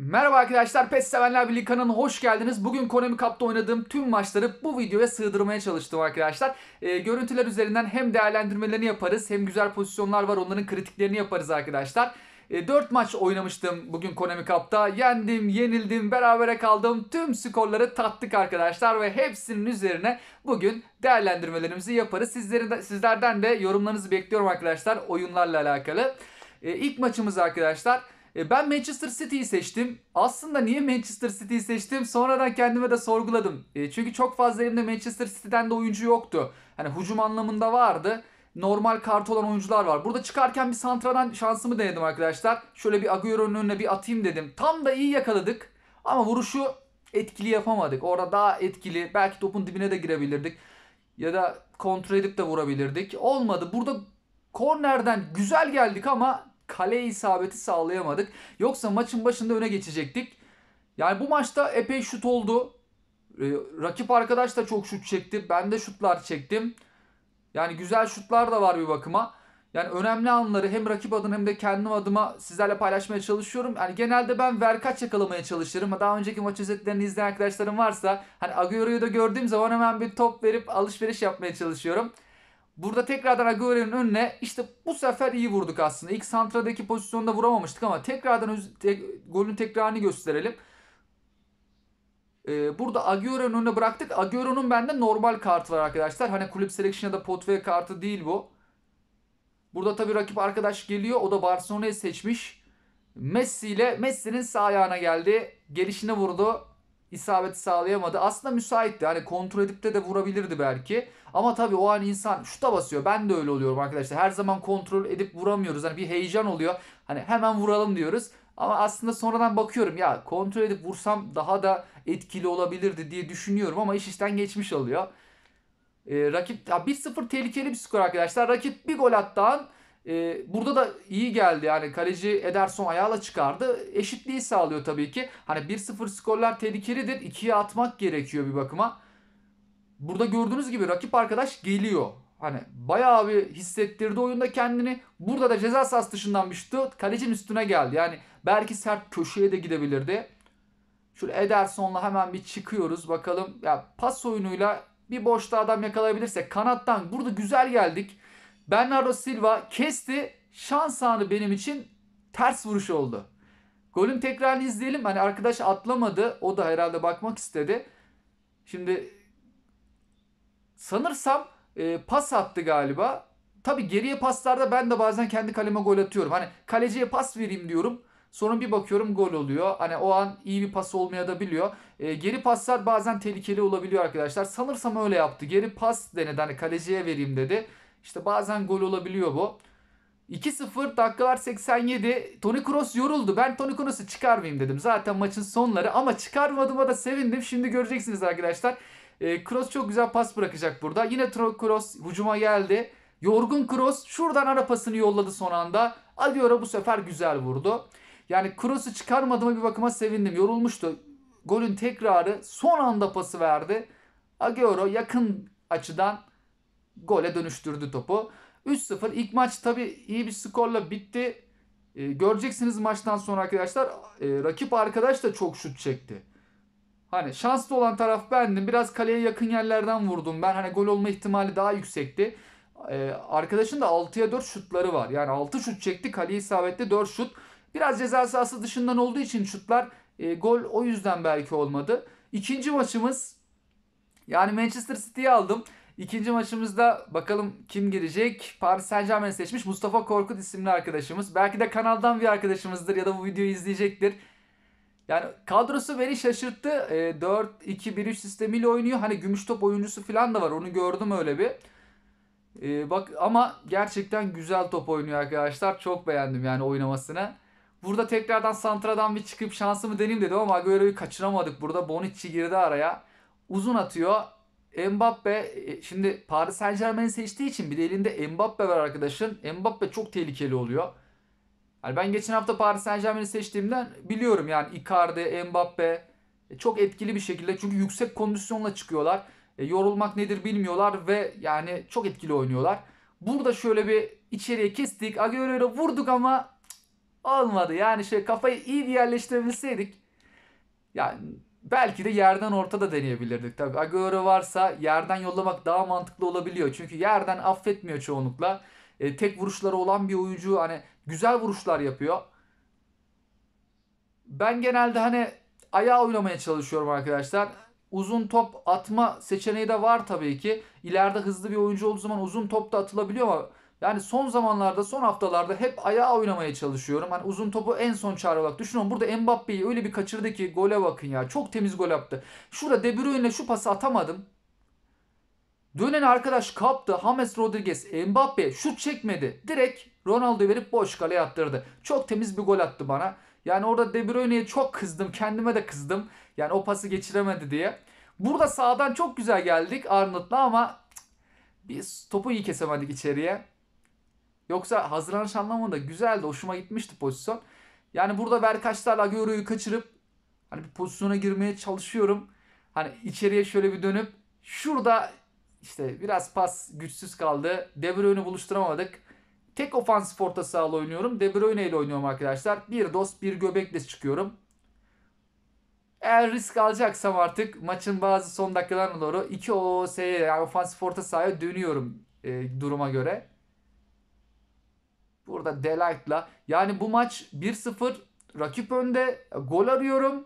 Merhaba arkadaşlar, PES Sevenler Birliği kanalına hoş geldiniz. Bugün Konami Cup'ta oynadığım tüm maçları bu videoya sığdırmaya çalıştım arkadaşlar. E, görüntüler üzerinden hem değerlendirmelerini yaparız, hem güzel pozisyonlar var onların kritiklerini yaparız arkadaşlar. E, ee, 4 maç oynamıştım bugün Konami Cup'ta. Yendim, yenildim, berabere kaldım. Tüm skorları tattık arkadaşlar ve hepsinin üzerine bugün değerlendirmelerimizi yaparız. Sizlerin de, sizlerden de yorumlarınızı bekliyorum arkadaşlar oyunlarla alakalı. E, ilk maçımız arkadaşlar... E, ben Manchester City'yi seçtim. Aslında niye Manchester City'yi seçtim? Sonradan kendime de sorguladım. E, çünkü çok fazla elimde Manchester City'den de oyuncu yoktu. Hani hücum anlamında vardı. Normal kart olan oyuncular var. Burada çıkarken bir santradan şansımı denedim arkadaşlar. Şöyle bir Agüero'nun önüne bir atayım dedim. Tam da iyi yakaladık. Ama vuruşu etkili yapamadık. Orada daha etkili. Belki topun dibine de girebilirdik. Ya da kontrol edip de vurabilirdik. Olmadı. Burada kornerden güzel geldik ama kale isabeti sağlayamadık. Yoksa maçın başında öne geçecektik. Yani bu maçta epey şut oldu. Ee, rakip arkadaş da çok şut çekti. Ben de şutlar çektim. Yani güzel şutlar da var bir bakıma. Yani önemli anları hem rakip adına hem de kendim adıma sizlerle paylaşmaya çalışıyorum. Yani genelde ben verkaç yakalamaya çalışırım. Daha önceki maç özetlerini izleyen arkadaşlarım varsa hani Agüero'yu da gördüğüm zaman hemen bir top verip alışveriş yapmaya çalışıyorum. Burada tekrardan Agüero'nun önüne işte bu sefer iyi vurduk aslında. İlk santradaki pozisyonda vuramamıştık ama tekrardan öz, golün tekrarını gösterelim. Ee, burada Agüero'nun önüne bıraktık. Agüero'nun bende normal kartı var arkadaşlar. Hani kulüp selection ya da potve kartı değil bu. Burada tabii rakip arkadaş geliyor. O da Barcelona'yı seçmiş. Messi ile Messi'nin sağ ayağına geldi. Gelişine vurdu isabeti sağlayamadı. Aslında müsaitti. Hani kontrol edip de de vurabilirdi belki. Ama tabii o an insan şuta basıyor. Ben de öyle oluyorum arkadaşlar. Her zaman kontrol edip vuramıyoruz. Hani bir heyecan oluyor. Hani hemen vuralım diyoruz. Ama aslında sonradan bakıyorum ya kontrol edip vursam daha da etkili olabilirdi diye düşünüyorum ama iş işten geçmiş oluyor. Ee, rakip 1-0 tehlikeli bir skor arkadaşlar. Rakip bir gol attan e, burada da iyi geldi. Yani kaleci Ederson ayağla çıkardı. Eşitliği sağlıyor tabii ki. Hani 1-0 skorlar tehlikelidir. 2'ye atmak gerekiyor bir bakıma. Burada gördüğünüz gibi rakip arkadaş geliyor. Hani bayağı bir hissettirdi oyunda kendini. Burada da ceza sahası dışından bir şut kalecinin üstüne geldi. Yani belki sert köşeye de gidebilirdi. Şöyle Ederson'la hemen bir çıkıyoruz bakalım. Ya pas oyunuyla bir boşta adam yakalayabilirse kanattan burada güzel geldik. Bernardo Silva kesti. Şans anı benim için ters vuruş oldu. Golün tekrarını izleyelim. Hani arkadaş atlamadı. O da herhalde bakmak istedi. Şimdi sanırsam e, pas attı galiba. Tabi geriye paslarda ben de bazen kendi kaleme gol atıyorum. Hani kaleciye pas vereyim diyorum. Sonra bir bakıyorum gol oluyor. Hani o an iyi bir pas olmaya da biliyor. E, geri paslar bazen tehlikeli olabiliyor arkadaşlar. Sanırsam öyle yaptı. Geri pas denedi. Hani kaleciye vereyim dedi. İşte bazen gol olabiliyor bu. 2-0 dakikalar 87. Toni Kroos yoruldu. Ben Toni Kroos'u çıkarmayayım dedim. Zaten maçın sonları ama çıkarmadığıma da sevindim. Şimdi göreceksiniz arkadaşlar. E, Kroos çok güzel pas bırakacak burada. Yine Kroos hücuma geldi. Yorgun Kroos şuradan ara pasını yolladı son anda. Adiora bu sefer güzel vurdu. Yani Kroos'u çıkarmadığıma bir bakıma sevindim. Yorulmuştu. Golün tekrarı son anda pası verdi. Agüero yakın açıdan gole dönüştürdü topu. 3-0 ilk maç tabi iyi bir skorla bitti. E, göreceksiniz maçtan sonra arkadaşlar e, rakip arkadaş da çok şut çekti. Hani şanslı olan taraf bendim. Biraz kaleye yakın yerlerden vurdum. Ben hani gol olma ihtimali daha yüksekti. Ee, arkadaşın da 6'ya 4 şutları var. Yani 6 şut çekti. Kaleye isabetli 4 şut. Biraz ceza sahası dışından olduğu için şutlar e, gol o yüzden belki olmadı. İkinci maçımız yani Manchester City'yi aldım. İkinci maçımızda bakalım kim girecek? Paris Saint Germain seçmiş Mustafa Korkut isimli arkadaşımız. Belki de kanaldan bir arkadaşımızdır ya da bu videoyu izleyecektir. Yani kadrosu beni şaşırttı. E, ee, 4-2-1-3 sistemiyle oynuyor. Hani gümüş top oyuncusu falan da var. Onu gördüm öyle bir. E, bak ama gerçekten güzel top oynuyor arkadaşlar. Çok beğendim yani oynamasını. Burada tekrardan Santra'dan bir çıkıp şansımı deneyim dedim ama Agüero'yu kaçıramadık. Burada Bonucci girdi araya. Uzun atıyor. Mbappe e, şimdi Paris Saint Germain'i seçtiği için bir de elinde Mbappe var arkadaşın. Mbappe çok tehlikeli oluyor. Yani ben geçen hafta Paris Saint Germain'i seçtiğimden biliyorum yani Icardi, Mbappe e, çok etkili bir şekilde çünkü yüksek kondisyonla çıkıyorlar. E, yorulmak nedir bilmiyorlar ve yani çok etkili oynuyorlar. Burada şöyle bir içeriye kestik. Agüero'ya vurduk ama olmadı. Yani şey kafayı iyi bir yerleştirebilseydik. Yani Belki de yerden ortada da deneyebilirdik tabi. Agüero varsa yerden yollamak daha mantıklı olabiliyor. Çünkü yerden affetmiyor çoğunlukla. E, tek vuruşları olan bir oyuncu hani güzel vuruşlar yapıyor. Ben genelde hani ayağa oynamaya çalışıyorum arkadaşlar. Uzun top atma seçeneği de var tabii ki. İleride hızlı bir oyuncu olduğu zaman uzun top da atılabiliyor ama yani son zamanlarda, son haftalarda hep ayağa oynamaya çalışıyorum. Hani uzun topu en son çare olarak düşünüyorum. Burada Mbappe'yi öyle bir kaçırdı ki gole bakın ya. Çok temiz gol yaptı. Şurada De Bruyne'le şu pası atamadım. Dönen arkadaş kaptı. James Rodriguez, Mbappe şut çekmedi. Direkt Ronaldo'yu verip boş kale yaptırdı. Çok temiz bir gol attı bana. Yani orada De Bruyne'ye çok kızdım. Kendime de kızdım. Yani o pası geçiremedi diye. Burada sağdan çok güzel geldik Arnold'la ama biz topu iyi kesemedik içeriye. Yoksa hazırlanış anlamında güzeldi. Hoşuma gitmişti pozisyon. Yani burada Berkaçlarla Agüero'yu kaçırıp hani bir pozisyona girmeye çalışıyorum. Hani içeriye şöyle bir dönüp şurada işte biraz pas güçsüz kaldı. De Bruyne'ü buluşturamadık. Tek ofansif orta sahada oynuyorum. De Bruyne ile oynuyorum arkadaşlar. Bir dost bir göbekle çıkıyorum. Eğer risk alacaksam artık maçın bazı son dakikalarına doğru 2 OS'ye yani ofansif orta sahaya dönüyorum e, duruma göre. Burada Delight'la. Yani bu maç 1-0 rakip önde. Gol arıyorum.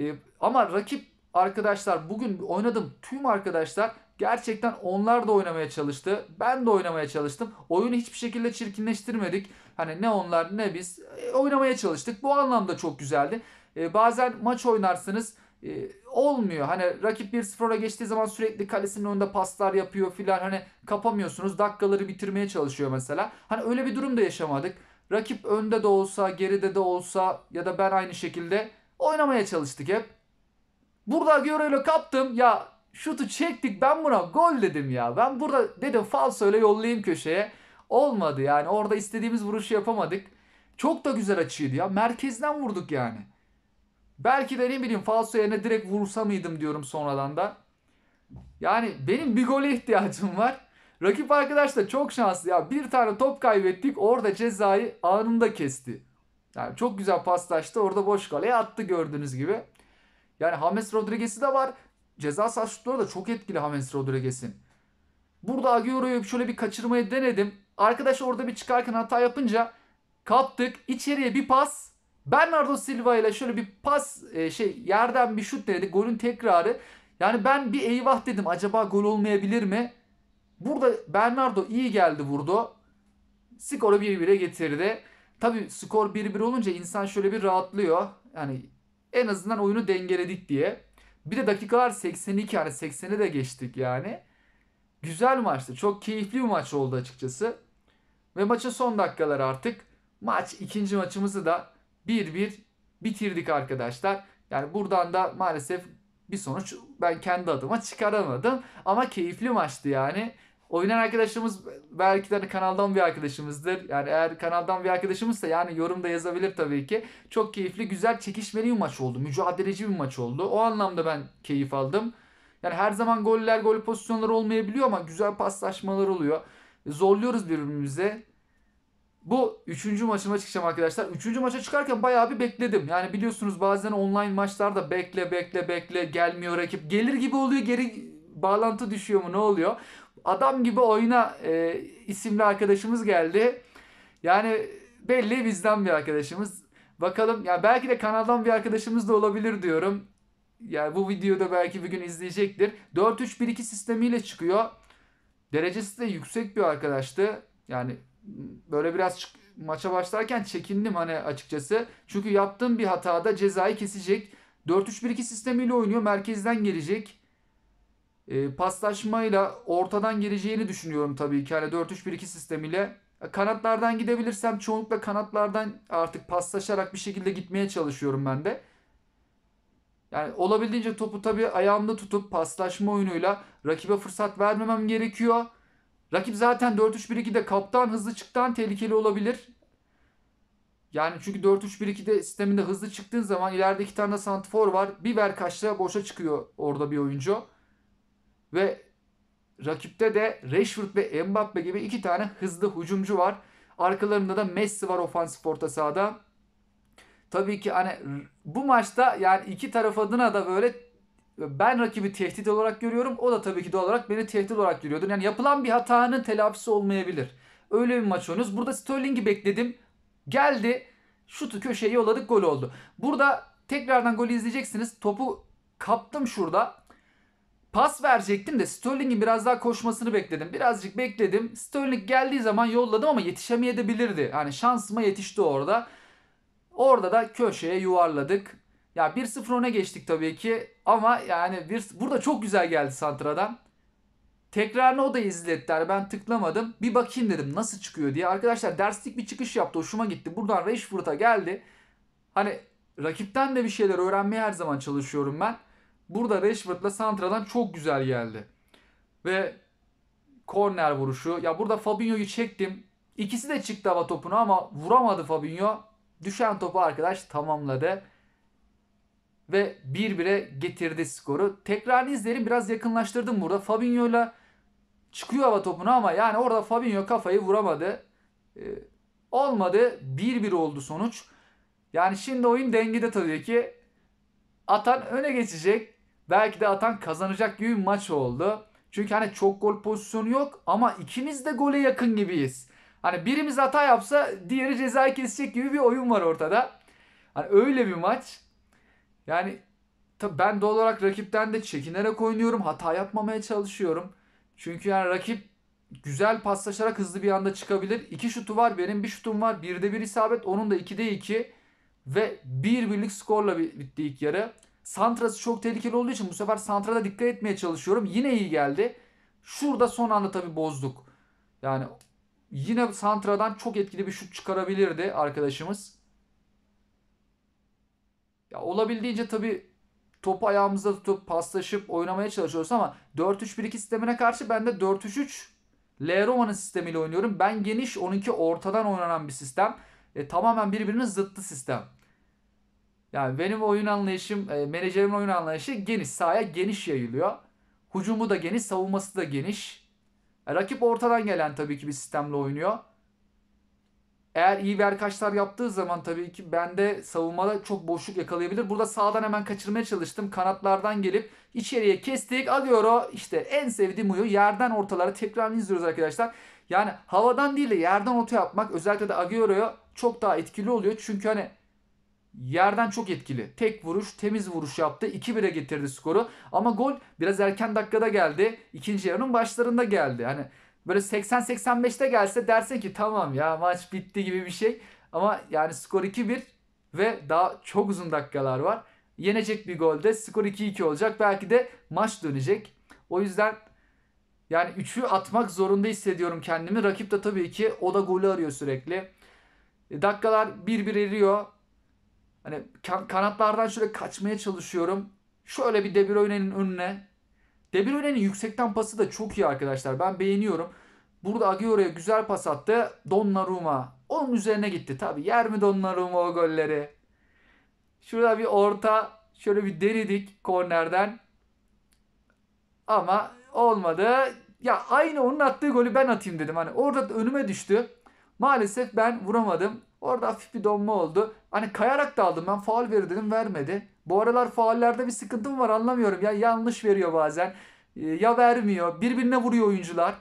E, ama rakip arkadaşlar bugün oynadım tüm arkadaşlar gerçekten onlar da oynamaya çalıştı. Ben de oynamaya çalıştım. Oyunu hiçbir şekilde çirkinleştirmedik. Hani ne onlar ne biz e, oynamaya çalıştık. Bu anlamda çok güzeldi. E, bazen maç oynarsınız e, olmuyor. Hani rakip 1-0'a geçtiği zaman sürekli kalesinin önünde paslar yapıyor filan. Hani kapamıyorsunuz. Dakikaları bitirmeye çalışıyor mesela. Hani öyle bir durum da yaşamadık. Rakip önde de olsa, geride de olsa ya da ben aynı şekilde oynamaya çalıştık hep. Burada Göre'yle kaptım. Ya şutu çektik ben buna gol dedim ya. Ben burada dedim fal söyle yollayayım köşeye. Olmadı yani orada istediğimiz vuruşu yapamadık. Çok da güzel açıydı ya. Merkezden vurduk yani. Belki de ne bileyim falso yerine direkt vursa mıydım diyorum sonradan da. Yani benim bir gole ihtiyacım var. Rakip arkadaş da çok şanslı ya. Bir tane top kaybettik orada cezayı anında kesti. Yani çok güzel paslaştı orada boş kaleye attı gördüğünüz gibi. Yani James Rodriguez'i de var. Ceza sahası da çok etkili James Rodriguez'in. Burada Agüero'yu şöyle bir kaçırmayı denedim. Arkadaş orada bir çıkarken hata yapınca kaptık. içeriye bir pas. Bernardo Silva ile şöyle bir pas e, şey yerden bir şut denedi. Golün tekrarı. Yani ben bir eyvah dedim. Acaba gol olmayabilir mi? Burada Bernardo iyi geldi vurdu. Skoru 1-1'e getirdi. Tabi skor 1-1 olunca insan şöyle bir rahatlıyor. Yani en azından oyunu dengeledik diye. Bir de dakikalar 82 yani 80'e de geçtik yani. Güzel maçtı. Çok keyifli bir maç oldu açıkçası. Ve maçın son dakikaları artık. Maç ikinci maçımızı da 1-1 bitirdik arkadaşlar. Yani buradan da maalesef bir sonuç ben kendi adıma çıkaramadım. Ama keyifli maçtı yani. Oynayan arkadaşımız belki de hani kanaldan bir arkadaşımızdır. Yani eğer kanaldan bir arkadaşımızsa yani yorumda yazabilir tabii ki. Çok keyifli, güzel, çekişmeli bir maç oldu. Mücadeleci bir maç oldu. O anlamda ben keyif aldım. Yani her zaman goller, gol pozisyonları olmayabiliyor ama güzel paslaşmalar oluyor. Zorluyoruz birbirimize. Bu üçüncü maçıma çıkacağım arkadaşlar. Üçüncü maça çıkarken bayağı bir bekledim. Yani biliyorsunuz bazen online maçlarda bekle bekle bekle gelmiyor rakip. Gelir gibi oluyor geri bağlantı düşüyor mu ne oluyor. Adam gibi oyna e, isimli arkadaşımız geldi. Yani belli bizden bir arkadaşımız. Bakalım ya yani belki de kanaldan bir arkadaşımız da olabilir diyorum. Yani bu videoda belki bir gün izleyecektir. 4-3-1-2 sistemiyle çıkıyor. Derecesi de yüksek bir arkadaştı. Yani böyle biraz maça başlarken çekindim hani açıkçası. Çünkü yaptığım bir hatada cezayı kesecek. 4-3-1-2 sistemiyle oynuyor. Merkezden gelecek. E, paslaşmayla ortadan geleceğini düşünüyorum tabii ki. Hani 4-3-1-2 sistemiyle. E, kanatlardan gidebilirsem çoğunlukla kanatlardan artık paslaşarak bir şekilde gitmeye çalışıyorum ben de. Yani olabildiğince topu tabii ayağımda tutup paslaşma oyunuyla rakibe fırsat vermemem gerekiyor. Rakip zaten 4-3-1-2'de kaptan hızlı çıktan tehlikeli olabilir. Yani çünkü 4-3-1-2'de sisteminde hızlı çıktığın zaman ileride iki tane santifor var. Bir ver kaçta boşa çıkıyor orada bir oyuncu. Ve rakipte de Rashford ve Mbappe gibi iki tane hızlı hücumcu var. Arkalarında da Messi var ofansif orta sahada. Tabii ki hani bu maçta yani iki taraf adına da böyle ben rakibi tehdit olarak görüyorum. O da tabii ki doğal olarak beni tehdit olarak görüyordur. Yani yapılan bir hatanın telafisi olmayabilir. Öyle bir maç oynuyoruz. Burada Sterling'i bekledim. Geldi. Şutu köşeye yolladık gol oldu. Burada tekrardan golü izleyeceksiniz. Topu kaptım şurada. Pas verecektim de Sterling'in biraz daha koşmasını bekledim. Birazcık bekledim. Sterling geldiği zaman yolladım ama yetişemeyebilirdi. Yani şansıma yetişti orada. Orada da köşeye yuvarladık. Ya 1-0 öne geçtik tabii ki ama yani bir, burada çok güzel geldi Santra'dan. Tekrarını o da izlettiler. Ben tıklamadım. Bir bakayım dedim nasıl çıkıyor diye. Arkadaşlar derslik bir çıkış yaptı. Hoşuma gitti. Buradan Rashford'a geldi. Hani rakipten de bir şeyler öğrenmeye her zaman çalışıyorum ben. Burada Rashford'la Santra'dan çok güzel geldi. Ve korner vuruşu. Ya burada Fabinho'yu çektim. İkisi de çıktı hava topunu ama vuramadı Fabinho. Düşen topu arkadaş tamamladı ve 1-1'e getirdi skoru. tekrar izlerim biraz yakınlaştırdım burada. ile çıkıyor hava topuna ama yani orada Fabinho kafayı vuramadı. Ee, olmadı. 1-1 oldu sonuç. Yani şimdi oyun dengede tabii ki. Atan öne geçecek. Belki de Atan kazanacak gibi bir maç oldu. Çünkü hani çok gol pozisyonu yok ama ikimiz de gole yakın gibiyiz. Hani birimiz hata yapsa diğeri cezayı kesecek gibi bir oyun var ortada. Hani öyle bir maç. Yani tabii ben doğal olarak rakipten de çekinerek oynuyorum. Hata yapmamaya çalışıyorum. Çünkü yani rakip güzel paslaşarak hızlı bir anda çıkabilir. İki şutu var benim bir şutum var. Birde bir isabet onun da ikide iki. Ve bir birlik skorla bitti ilk yarı. Santrası çok tehlikeli olduğu için bu sefer Santra'da dikkat etmeye çalışıyorum. Yine iyi geldi. Şurada son anda tabii bozduk. Yani yine Santra'dan çok etkili bir şut çıkarabilirdi arkadaşımız. Ya olabildiğince tabii topu ayağımızda tutup paslaşıp oynamaya çalışıyoruz ama 4-3-1-2 sistemine karşı ben de 4-3-3 L Roma'nın sistemiyle oynuyorum. Ben geniş 12 ortadan oynanan bir sistem. E, tamamen birbirinin zıttı sistem. Yani benim oyun anlayışım, e, menajerimin oyun anlayışı geniş. Sahaya geniş yayılıyor. Hucumu da geniş, savunması da geniş. E, rakip ortadan gelen tabii ki bir sistemle oynuyor. Eğer iyi verkaçlar yaptığı zaman tabii ki bende savunmada çok boşluk yakalayabilir. Burada sağdan hemen kaçırmaya çalıştım. Kanatlardan gelip içeriye kestik. Agüero işte en sevdiğim uyu yerden ortalara tekrar izliyoruz arkadaşlar. Yani havadan değil de yerden orta yapmak özellikle de Agüero'ya çok daha etkili oluyor. Çünkü hani yerden çok etkili. Tek vuruş, temiz vuruş yaptı. 2-1'e getirdi skoru. Ama gol biraz erken dakikada geldi. İkinci yarının başlarında geldi. Hani Böyle 80-85'te gelse dersin ki tamam ya maç bitti gibi bir şey. Ama yani skor 2-1 ve daha çok uzun dakikalar var. Yenecek bir golde skor 2-2 olacak. Belki de maç dönecek. O yüzden yani 3'ü atmak zorunda hissediyorum kendimi. Rakip de tabii ki o da golü arıyor sürekli. E, dakikalar 1-1 eriyor. Hani kanatlardan şöyle kaçmaya çalışıyorum. Şöyle bir De Bruyne'nin önüne de Bruyne'nin yüksekten pası da çok iyi arkadaşlar. Ben beğeniyorum. Burada Agüero'ya güzel pas attı. Donnarumma onun üzerine gitti. Tabi yer mi Donnarumma o golleri? Şurada bir orta şöyle bir deridik kornerden. Ama olmadı. Ya aynı onun attığı golü ben atayım dedim. Hani orada önüme düştü. Maalesef ben vuramadım. Orada hafif bir donma oldu. Hani kayarak da aldım ben. Faul verir dedim vermedi. Bu aralar faullerde bir sıkıntım var anlamıyorum. Ya yanlış veriyor bazen. E, ya vermiyor. Birbirine vuruyor oyuncular.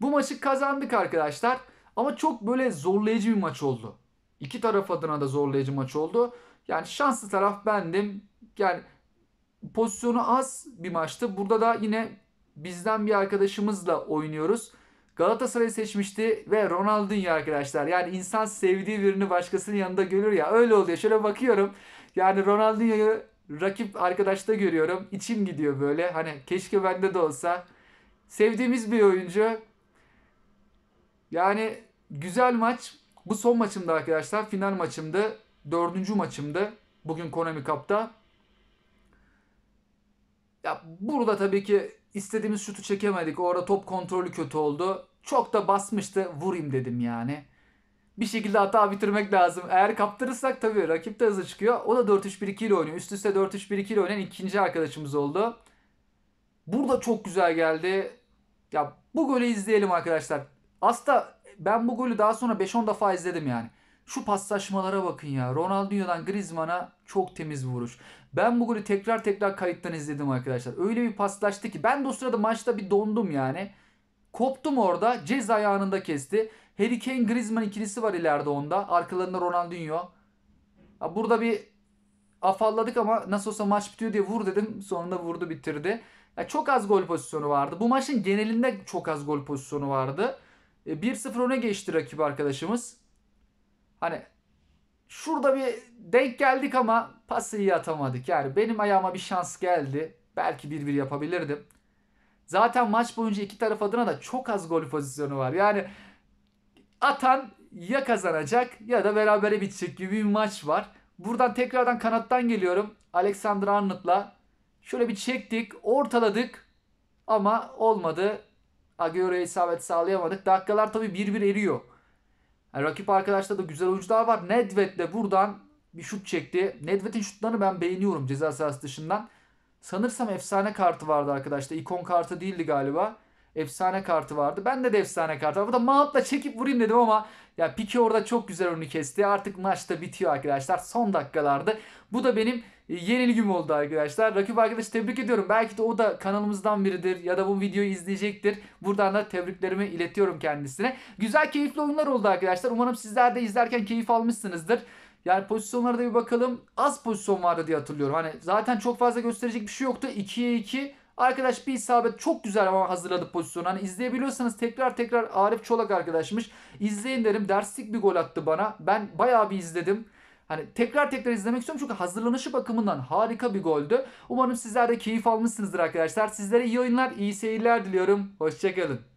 Bu maçı kazandık arkadaşlar. Ama çok böyle zorlayıcı bir maç oldu. İki taraf adına da zorlayıcı maç oldu. Yani şanslı taraf bendim. Yani pozisyonu az bir maçtı. Burada da yine bizden bir arkadaşımızla oynuyoruz. Galatasaray'ı seçmişti ve Ronaldinho arkadaşlar. Yani insan sevdiği birini başkasının yanında görür ya öyle oluyor. Şöyle bakıyorum. Yani Ronaldinho'yu rakip arkadaşta görüyorum. İçim gidiyor böyle. Hani keşke bende de olsa. Sevdiğimiz bir oyuncu. Yani güzel maç. Bu son maçımdı arkadaşlar. Final maçımdı. Dördüncü maçımdı. Bugün Konami Cup'ta. Ya burada tabii ki İstediğimiz şutu çekemedik. Orada top kontrolü kötü oldu. Çok da basmıştı. Vurayım dedim yani. Bir şekilde hata bitirmek lazım. Eğer kaptırırsak tabii rakip de hızlı çıkıyor. O da 4-3-1-2 ile oynuyor. Üst üste 4-3-1-2 ile oynayan ikinci arkadaşımız oldu. Burada çok güzel geldi. Ya bu golü izleyelim arkadaşlar. Aslında ben bu golü daha sonra 5-10 defa izledim yani. Şu paslaşmalara bakın ya. Ronaldinho'dan Griezmann'a çok temiz vuruş. Ben bu golü tekrar tekrar kayıttan izledim arkadaşlar. Öyle bir paslaştı ki ben de o sırada maçta bir dondum yani. Koptum orada. Ceza ayağında kesti. Harry Kane Griezmann ikilisi var ileride onda. Arkalarında Ronaldinho. Burada bir afalladık ama nasıl olsa maç bitiyor diye vur dedim. Sonunda vurdu bitirdi. Yani çok az gol pozisyonu vardı. Bu maçın genelinde çok az gol pozisyonu vardı. 1-0 e, öne geçti rakip arkadaşımız. Hani şurada bir denk geldik ama pası iyi atamadık. Yani benim ayağıma bir şans geldi. Belki bir bir yapabilirdim. Zaten maç boyunca iki taraf adına da çok az gol pozisyonu var. Yani atan ya kazanacak ya da berabere bitecek gibi bir maç var. Buradan tekrardan kanattan geliyorum. Alexander Arnold'la şöyle bir çektik, ortaladık ama olmadı. Agüero'ya isabet sağlayamadık. Dakikalar tabii bir bir eriyor. Yani rakip arkadaşta da güzel oyuncular var. Nedved de buradan bir şut çekti. Nedved'in şutlarını ben beğeniyorum ceza sahası dışından. Sanırsam efsane kartı vardı arkadaşlar. İkon kartı değildi galiba. Efsane kartı vardı. Ben de de efsane kartı var. Bu da Mount'la çekip vurayım dedim ama ya Piki orada çok güzel onu kesti. Artık maçta bitiyor arkadaşlar. Son dakikalarda. Bu da benim yenilgim oldu arkadaşlar. Rakip arkadaşı tebrik ediyorum. Belki de o da kanalımızdan biridir ya da bu videoyu izleyecektir. Buradan da tebriklerimi iletiyorum kendisine. Güzel keyifli oyunlar oldu arkadaşlar. Umarım sizler de izlerken keyif almışsınızdır. Yani pozisyonlara da bir bakalım. Az pozisyon vardı diye hatırlıyorum. Hani zaten çok fazla gösterecek bir şey yoktu. 2'ye 2 Arkadaş bir isabet çok güzel ama hazırladı pozisyonu. Hani izleyebiliyorsanız tekrar tekrar Arif Çolak arkadaşmış. İzleyin derim. Derslik bir gol attı bana. Ben bayağı bir izledim. Hani tekrar tekrar izlemek istiyorum çünkü hazırlanışı bakımından harika bir goldü. Umarım sizler de keyif almışsınızdır arkadaşlar. Sizlere iyi oyunlar, iyi seyirler diliyorum. Hoşçakalın.